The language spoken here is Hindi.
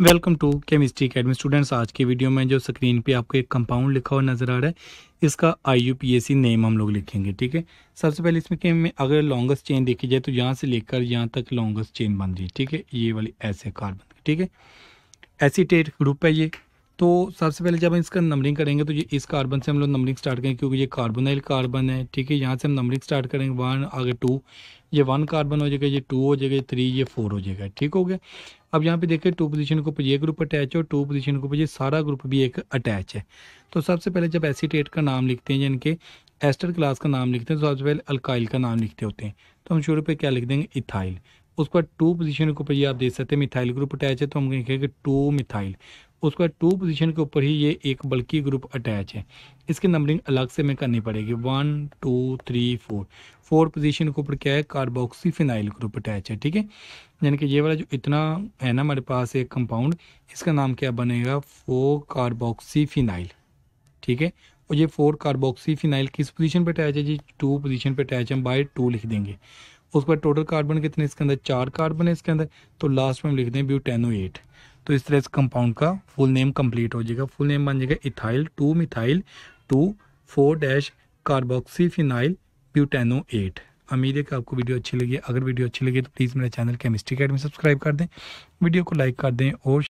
welcome to chemistry academy students आज के वीडियो में जो स्क्रीन पे आपको एक कंपाउंड लिखा हुआ नज़र आ रहा है इसका सी नेम हम लोग लिखेंगे ठीक है सबसे पहले इसमें के में अगर लॉन्गेस्ट चेन देखी जाए तो यहाँ से लेकर यहाँ तक लॉन्गेस्ट चेन बन रही है ठीक है ये वाली ऐसे कार्बन ठीक है एसीटेट ग्रुप है ये तो सबसे पहले जब हम इसका नंबरिंग करेंगे तो ये इस कार्बन से हम लोग नंबरिंग स्टार्ट करेंगे क्योंकि ये कार्बोनाइल कार्बन है ठीक है यहाँ से हम नंबरिंग स्टार्ट करेंगे वन आगे टू ये वन कार्बन हो जाएगा ये टू हो जाएगा ये थ्री ये फोर हो जाएगा ठीक हो गया अब यहाँ पे देखिए टू पोजीशन के ऊपर ये ग्रुप अटैच है और टू पोजीशन के ऊपर ये सारा ग्रुप भी एक अटैच है तो सबसे पहले जब एसीटेट का नाम लिखते हैं जिनके एस्टर क्लास का नाम लिखते हैं तो सबसे पहले अल्काइल का नाम लिखते होते हैं तो हम शुरू पर क्या लिख देंगे इथाइल उस पर टू पोजीशन के ऊपर ये आप देख सकते हैं मिथाइल ग्रुप अटैच है तो हम लिखेंगे टू मिथाइल उसके बाद टू पोजीशन के ऊपर ही ये एक बल्कि ग्रुप अटैच है इसकी नंबरिंग अलग से हमें करनी पड़ेगी one two three four four position के ऊपर क्या है कार्बोक्सी फिनाइल ग्रुप अटैच है ठीक है यानी कि ये वाला जो इतना है ना हमारे पास एक कंपाउंड इसका नाम क्या बनेगा फोर कार्बोक्सी फिनाइल ठीक है और ये फोर कार्बोक्सी फिनाइल किस पोजीशन पे अटैच है जी टू पोजीशन पे अटैच हम बाय टू लिख देंगे उसके बाद टोटल कार्बन कितने इसके अंदर चार कार्बन है इसके अंदर तो लास्ट में हम लिख दें ब्यूटेनो एट तो इस तरह इस कंपाउंड का फुल नेम कंप्लीट हो जाएगा फुल नेम बन जाएगा ethyl two methyl two four dash carboxyphenyl butanoate अमीर है कि आपको वीडियो अच्छी लगी अगर वीडियो अच्छी लगी तो प्लीज़ मेरे चैनल केमिस्ट्री अकेडमी सब्सक्राइब कर दें वीडियो को लाइक कर दें और